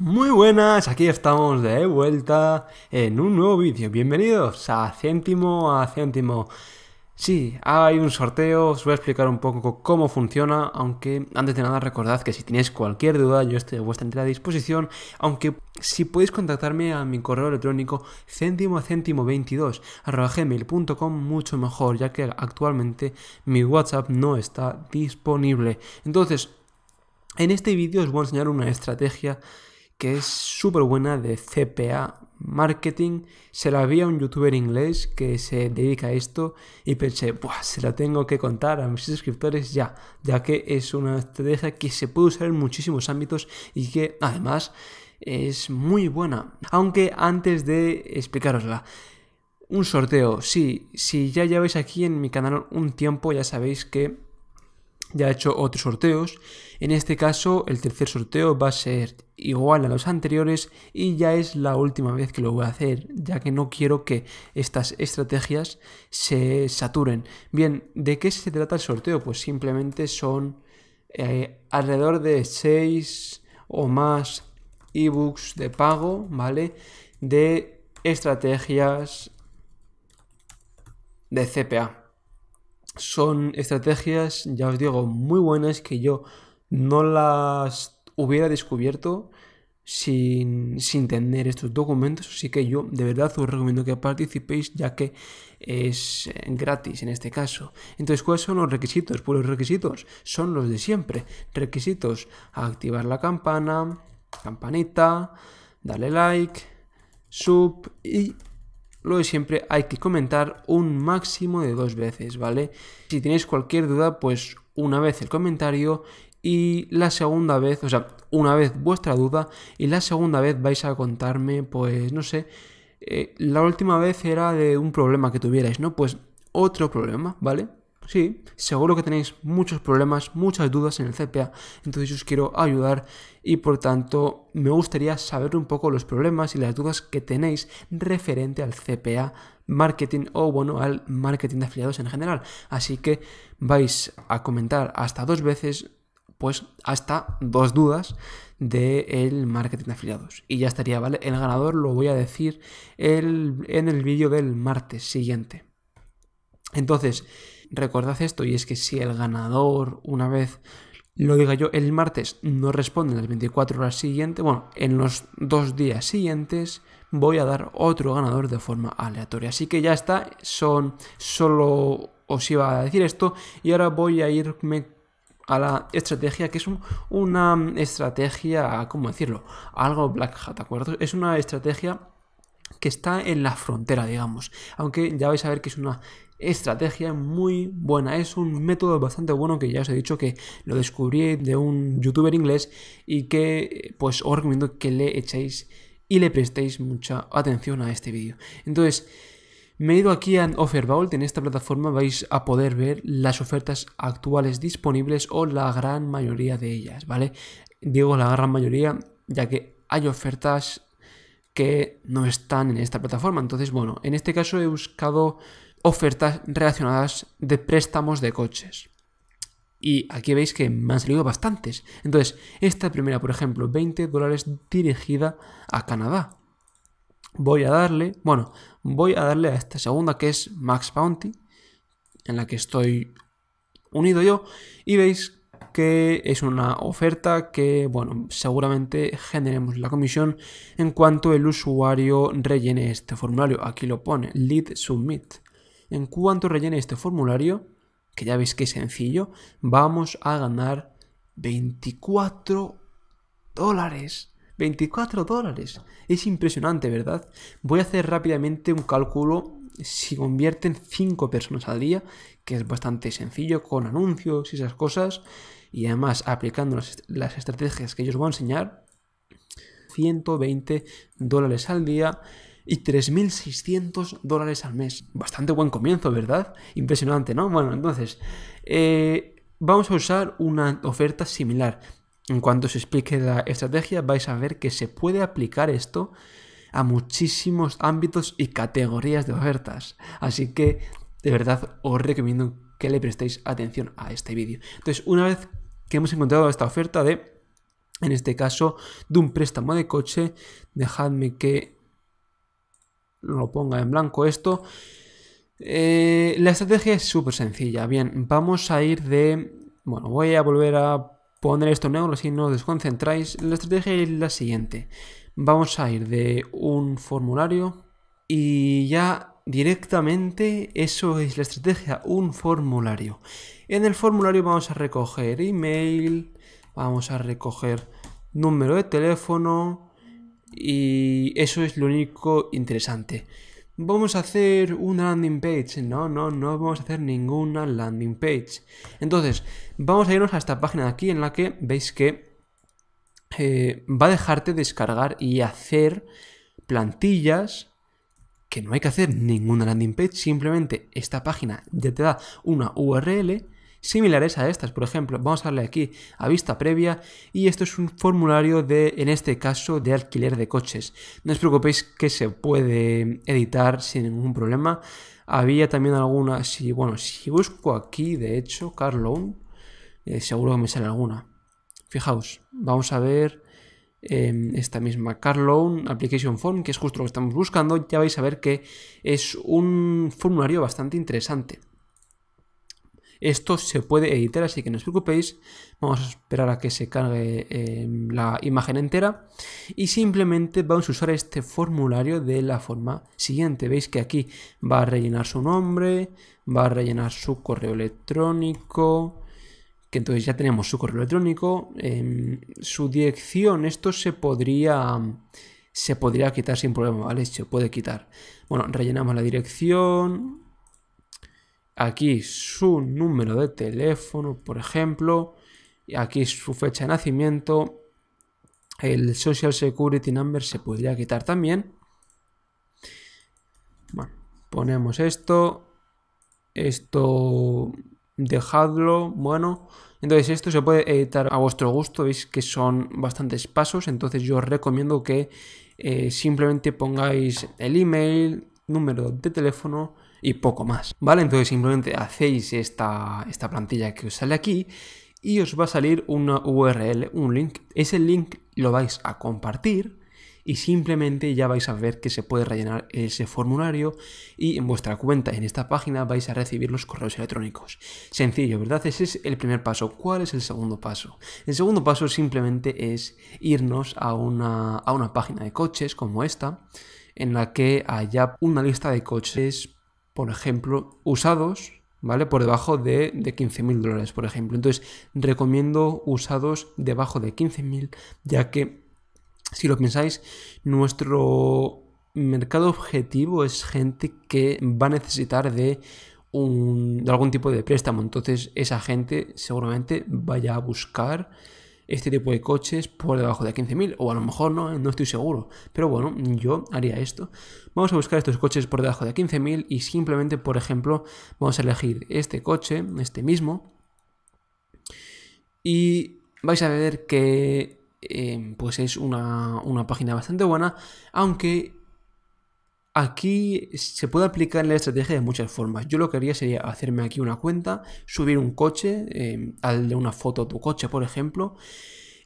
Muy buenas, aquí estamos de vuelta en un nuevo vídeo. Bienvenidos a Céntimo a Céntimo. Sí, hay un sorteo, os voy a explicar un poco cómo funciona, aunque antes de nada recordad que si tenéis cualquier duda yo estoy a vuestra entera disposición, aunque si podéis contactarme a mi correo electrónico céntimo a céntimo mucho mejor, ya que actualmente mi WhatsApp no está disponible. Entonces, en este vídeo os voy a enseñar una estrategia que es súper buena de CPA Marketing. Se la vi a un youtuber inglés que se dedica a esto y pensé, Buah, se la tengo que contar a mis suscriptores ya, ya que es una estrategia que se puede usar en muchísimos ámbitos y que además es muy buena. Aunque antes de explicarosla, un sorteo, sí, si ya lleváis aquí en mi canal un tiempo ya sabéis que ya he hecho otros sorteos. En este caso, el tercer sorteo va a ser igual a los anteriores y ya es la última vez que lo voy a hacer, ya que no quiero que estas estrategias se saturen. Bien, ¿de qué se trata el sorteo? Pues simplemente son eh, alrededor de 6 o más ebooks de pago, ¿vale? De estrategias de CPA son estrategias, ya os digo, muy buenas que yo no las hubiera descubierto sin, tener estos documentos. Así que yo de verdad os recomiendo que participéis ya que es eh, gratis en este caso. Entonces, ¿cuáles son los requisitos? puros pues requisitos son los de siempre. Requisitos, activar la campana, campanita, darle like, sub y lo de siempre, hay que comentar un máximo de dos veces, ¿vale? Si tenéis cualquier duda, pues una vez el comentario y la segunda vez, o sea, una vez vuestra duda y la segunda vez vais a contarme, pues no sé, eh, la última vez era de un problema que tuvierais, ¿no? Pues otro problema, ¿vale? Sí, seguro que tenéis muchos problemas, muchas dudas en el CPA, entonces yo os quiero ayudar y por tanto me gustaría saber un poco los problemas y las dudas que tenéis referente al CPA marketing o bueno, al marketing de afiliados en general. Así que vais a comentar hasta dos veces pues hasta dos dudas del marketing de afiliados. Y ya estaría, ¿vale? El ganador lo voy a decir en el vídeo del martes siguiente. Entonces, Recordad esto y es que si el ganador una vez lo diga yo el martes no responde en las 24 horas siguientes, bueno, en los dos días siguientes voy a dar otro ganador de forma aleatoria. Así que ya está, son solo os iba a decir esto y ahora voy a irme a la estrategia que es una estrategia, ¿cómo decirlo? Algo Black Hat, ¿de acuerdo? Es una estrategia que está en la frontera, digamos. Aunque ya vais a ver que es una estrategia muy buena. Es un método bastante bueno que ya os he dicho que lo descubrí de un youtuber inglés y que pues os recomiendo que le echéis y le prestéis mucha atención a este vídeo. Entonces, me he ido aquí a Offer Offervault, en esta plataforma vais a poder ver las ofertas actuales disponibles o la gran mayoría de ellas, ¿vale? Digo la gran mayoría, ya que hay ofertas que no están en esta plataforma. Entonces, bueno, en este caso he buscado ofertas relacionadas de préstamos de coches. Y aquí veis que me han salido bastantes. Entonces, esta primera, por ejemplo, 20 dólares dirigida a Canadá. Voy a darle, bueno, voy a darle a esta segunda que es Max Bounty, en la que estoy unido yo. Y veis que es una oferta que, bueno, seguramente generemos la comisión en cuanto el usuario rellene este formulario. Aquí lo pone, Lead Submit. En cuanto rellene este formulario, que ya veis que es sencillo, vamos a ganar 24 dólares. 24 dólares. Es impresionante, ¿verdad? Voy a hacer rápidamente un cálculo si convierten 5 personas al día, que es bastante sencillo con anuncios y esas cosas, y además aplicando las, estrategias que yo os voy a enseñar, 120 dólares al día y 3.600 dólares al mes. Bastante buen comienzo, ¿verdad? Impresionante, ¿no? Bueno, entonces, eh, vamos a usar una oferta similar. En cuanto se explique la estrategia, vais a ver que se puede aplicar esto a muchísimos ámbitos y categorías de ofertas. Así que, de verdad, os recomiendo que le prestéis atención a este vídeo. Entonces, una vez que hemos encontrado esta oferta de, en este caso, de un préstamo de coche, dejadme que lo ponga en blanco esto. Eh, la estrategia es súper sencilla. Bien, vamos a ir de... Bueno, voy a volver a poner esto en negro así no os desconcentráis. La estrategia es la siguiente. Vamos a ir de un formulario y ya directamente eso es la estrategia, un formulario. En el formulario vamos a recoger email, vamos a recoger número de teléfono, y eso es lo único interesante. Vamos a hacer una landing page. No, no, no vamos a hacer ninguna landing page. Entonces, vamos a irnos a esta página de aquí en la que veis que eh, va a dejarte descargar y hacer plantillas que no hay que hacer ninguna landing page, simplemente esta página ya te da una URL similares a estas. Por ejemplo, vamos a darle aquí a vista previa y esto es un formulario de, en este caso, de alquiler de coches. No os preocupéis que se puede editar sin ningún problema. Había también alguna, si, bueno, si busco aquí, de hecho, car loan, eh, seguro que me sale alguna. Fijaos, vamos a ver em, esta misma car loan application form, que es justo lo que estamos buscando. Ya vais a ver que es un formulario bastante interesante. Esto se puede editar, así que no os preocupéis. Vamos a esperar a que se cargue em, la imagen entera. Y simplemente vamos a usar este formulario de la forma siguiente. Veis que aquí va a rellenar su nombre, va a rellenar su correo electrónico, que entonces ya tenemos su correo electrónico, em, su dirección, esto se podría, se podría quitar sin problema, ¿vale? Se puede quitar. Bueno, rellenamos la dirección, aquí su número de teléfono, por ejemplo, Y aquí su fecha de nacimiento, el Social Security Number se podría quitar también. Bueno, ponemos esto, esto dejadlo, bueno. Entonces esto se puede editar a vuestro gusto, veis que son bastantes pasos, entonces yo os recomiendo que eh, simplemente pongáis el email, número de teléfono, y poco más, ¿vale? Entonces simplemente hacéis esta, esta plantilla que os sale aquí y os va a salir una URL, un link. Ese link lo vais a compartir y simplemente ya vais a ver que se puede rellenar ese formulario y en vuestra cuenta, en esta página, vais a recibir los correos electrónicos. Sencillo, ¿verdad? Ese es el primer paso. ¿Cuál es el segundo paso? El segundo paso simplemente es irnos a una, a una página de coches como esta, en la que haya una lista de coches por ejemplo, usados, ¿vale? Por debajo de, de 15.000 dólares, por ejemplo. Entonces, recomiendo usados debajo de 15.000, ya que, si lo pensáis, nuestro mercado objetivo es gente que va a necesitar de, de algún tipo de préstamo. Entonces, esa gente seguramente vaya a buscar este tipo de coches por debajo de 15.000, o a lo mejor no, no estoy seguro, pero bueno, yo haría esto. Vamos a buscar estos coches por debajo de 15.000 y simplemente, por ejemplo, vamos a elegir este coche, este mismo, y vais a ver que eh, pues es una, una página bastante buena, aunque Aquí se puede aplicar la estrategia de muchas formas. Yo lo que haría sería hacerme aquí una cuenta, subir un coche, eh, de una foto de tu coche, por ejemplo,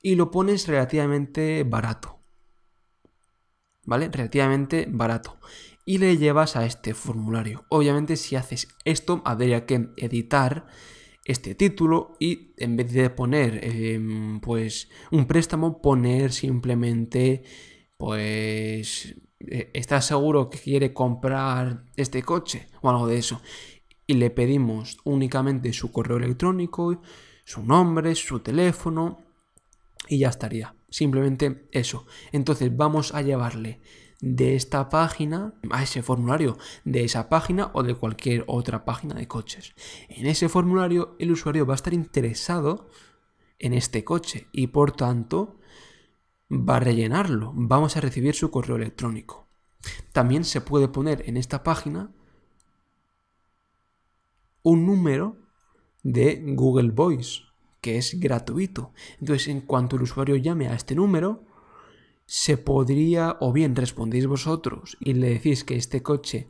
y lo pones relativamente barato. ¿Vale? Relativamente barato. Y le llevas a este formulario. Obviamente, si haces esto, habría que editar este título y en vez de poner em, pues un préstamo, poner simplemente pues eh, ¿estás seguro que quiere comprar este coche? O algo de eso. Y le pedimos únicamente su correo electrónico, su nombre, su teléfono y ya estaría. Simplemente eso. Entonces vamos a llevarle de esta página a ese formulario, de esa página o de cualquier otra página de coches. En ese formulario el usuario va a estar interesado en este coche y por tanto va a rellenarlo, vamos a recibir su correo electrónico. También se puede poner en esta página un número de Google Voice, que es gratuito. Entonces, en cuanto el usuario llame a este número, se podría, o bien respondéis vosotros y le decís que este coche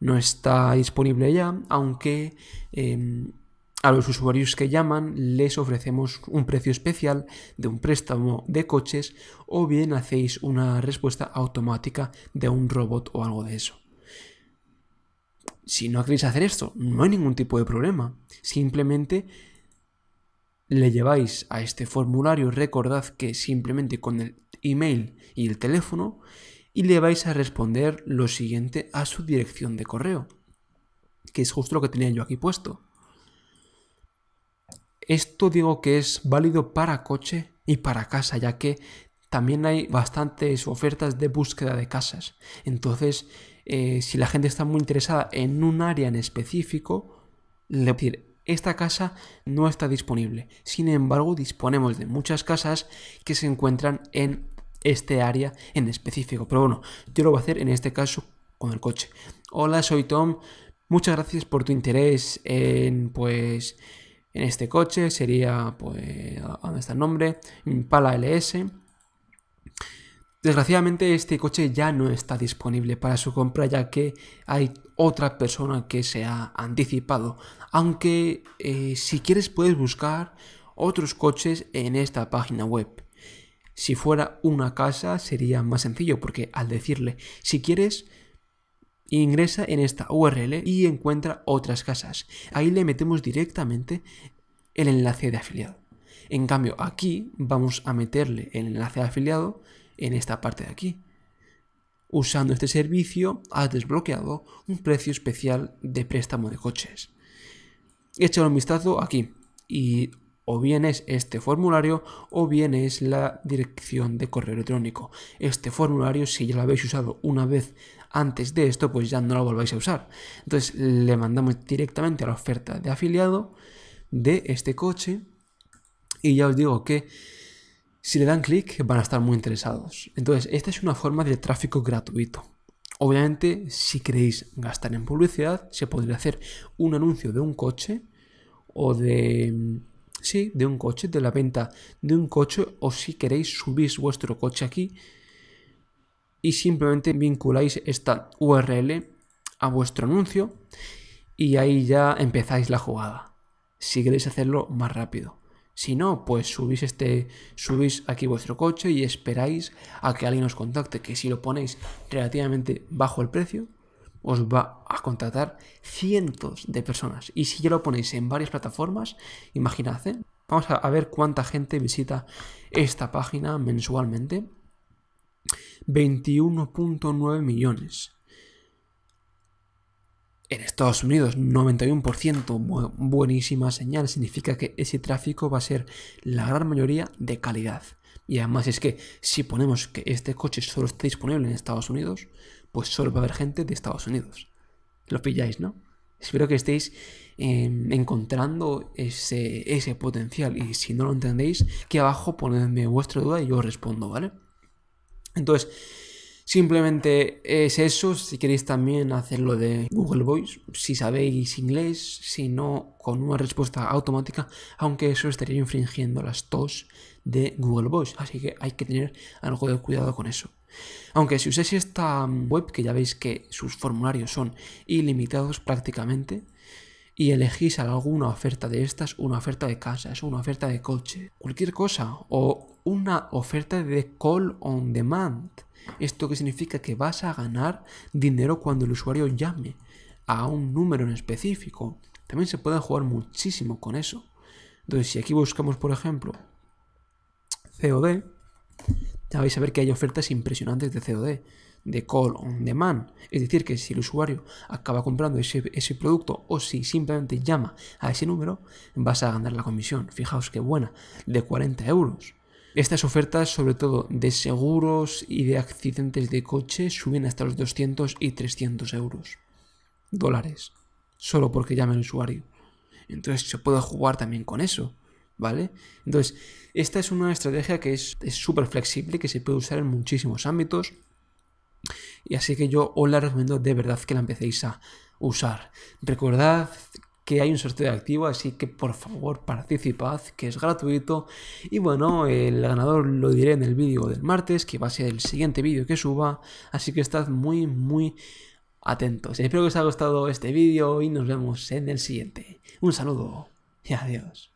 no está disponible ya, aunque em, a los usuarios que llaman les ofrecemos un precio especial de un préstamo de coches o bien hacéis una respuesta automática de un robot o algo de eso. Si no queréis hacer esto, no hay ningún tipo de problema. Simplemente le lleváis a este formulario, recordad que simplemente con el email y el teléfono, y le vais a responder lo siguiente a su dirección de correo, que es justo lo que tenía yo aquí puesto. Esto digo que es válido para coche y para casa, ya que también hay bastantes ofertas de búsqueda de casas. Entonces, eh, si la gente está muy interesada en un área en específico, le decir, esta casa no está disponible. Sin embargo, disponemos de muchas casas que se encuentran en este área en específico. Pero bueno, yo lo voy a hacer en este caso con el coche. Hola, soy Tom. Muchas gracias por tu interés en pues en este coche sería, pues, ¿dónde está el nombre? Impala LS. Desgraciadamente este coche ya no está disponible para su compra ya que hay otra persona que se ha anticipado. Aunque eh, si quieres puedes buscar otros coches en esta página web. Si fuera una casa sería más sencillo porque al decirle si quieres ingresa en esta URL y encuentra otras casas. Ahí le metemos directamente el enlace de afiliado. En cambio, aquí vamos a meterle el enlace de afiliado en esta parte de aquí. Usando este servicio has desbloqueado un precio especial de préstamo de coches. Échale un vistazo aquí y o bien es este formulario o bien es la dirección de correo electrónico. Este formulario, si ya lo habéis usado una vez antes de esto pues ya no lo volváis a usar. Entonces le mandamos directamente a la oferta de afiliado de este coche y ya os digo que si le dan clic van a estar muy interesados. Entonces esta es una forma de tráfico gratuito. Obviamente si queréis gastar en publicidad se podría hacer un anuncio de un coche o de... Sí, de un coche, de la venta de un coche o si queréis subís vuestro coche aquí y simplemente vinculáis esta URL a vuestro anuncio y ahí ya empezáis la jugada. Si queréis hacerlo más rápido. Si no, pues subís este subís aquí vuestro coche y esperáis a que alguien os contacte, que si lo ponéis relativamente bajo el precio, os va a contratar cientos de personas. Y si ya lo ponéis en varias plataformas, imaginad, ¿eh? vamos a ver cuánta gente visita esta página mensualmente 21.9 millones. En Estados Unidos, 91%, buenísima señal, significa que ese tráfico va a ser la gran mayoría de calidad. Y además es que si ponemos que este coche solo está disponible en Estados Unidos, pues solo va a haber gente de Estados Unidos. Lo pilláis, ¿no? Espero que estéis em, encontrando ese, ese potencial y si no lo entendéis, que abajo ponedme vuestra duda y yo os respondo, ¿vale? Entonces, simplemente es eso. Si queréis también hacerlo de Google Voice, si sabéis inglés, si no, con una respuesta automática, aunque eso estaría infringiendo las TOS de Google Voice. Así que hay que tener algo de cuidado con eso. Aunque si uséis esta web, que ya veis que sus formularios son ilimitados prácticamente, y elegís alguna oferta de estas, una oferta de casas, una oferta de coche, cualquier cosa, o una oferta de call on demand. Esto que significa que vas a ganar dinero cuando el usuario llame a un número en específico. También se puede jugar muchísimo con eso. Entonces, si aquí buscamos, por ejemplo, COD, ya vais a ver que hay ofertas impresionantes de COD de call on demand. Es decir, que si el usuario acaba comprando ese, producto o si simplemente llama a ese número, vas a ganar la comisión. Fijaos qué buena, de 40 euros. Estas ofertas, sobre todo de seguros y de accidentes de coche, suben hasta los 200 y 300 euros. Dólares. Solo porque llama el usuario. Entonces se puede jugar también con eso. ¿vale? Entonces, esta es una estrategia que es súper flexible, que se puede usar en muchísimos ámbitos. Y así que yo os la recomiendo de verdad que la empecéis a usar. Recordad que hay un sorteo activo, así que por favor participad, que es gratuito. Y bueno, el ganador lo diré en el vídeo del martes, que va a ser el siguiente vídeo que suba, así que estad muy, muy atentos. Espero que os haya gustado este vídeo y nos vemos en el siguiente. Un saludo y adiós.